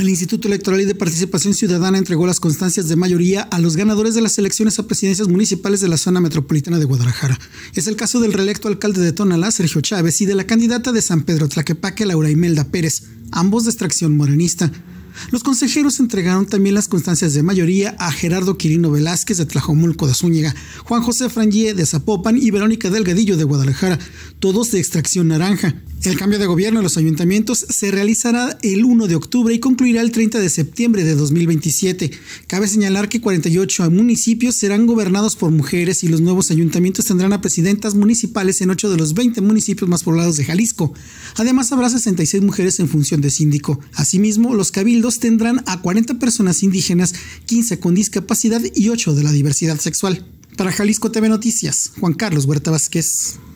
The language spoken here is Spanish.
El Instituto Electoral y de Participación Ciudadana entregó las constancias de mayoría a los ganadores de las elecciones a presidencias municipales de la zona metropolitana de Guadalajara. Es el caso del reelecto alcalde de Tonalá, Sergio Chávez, y de la candidata de San Pedro Tlaquepaque, Laura Imelda Pérez, ambos de extracción morenista. Los consejeros entregaron también las constancias de mayoría a Gerardo Quirino Velázquez de Tlajomulco de Zúñiga, Juan José Frangie de Zapopan y Verónica Delgadillo de Guadalajara, todos de extracción naranja. El cambio de gobierno en los ayuntamientos se realizará el 1 de octubre y concluirá el 30 de septiembre de 2027. Cabe señalar que 48 municipios serán gobernados por mujeres y los nuevos ayuntamientos tendrán a presidentas municipales en 8 de los 20 municipios más poblados de Jalisco. Además habrá 66 mujeres en función de síndico. Asimismo, los cabildos tendrán a 40 personas indígenas, 15 con discapacidad y 8 de la diversidad sexual. Para Jalisco TV Noticias, Juan Carlos Huerta Vázquez.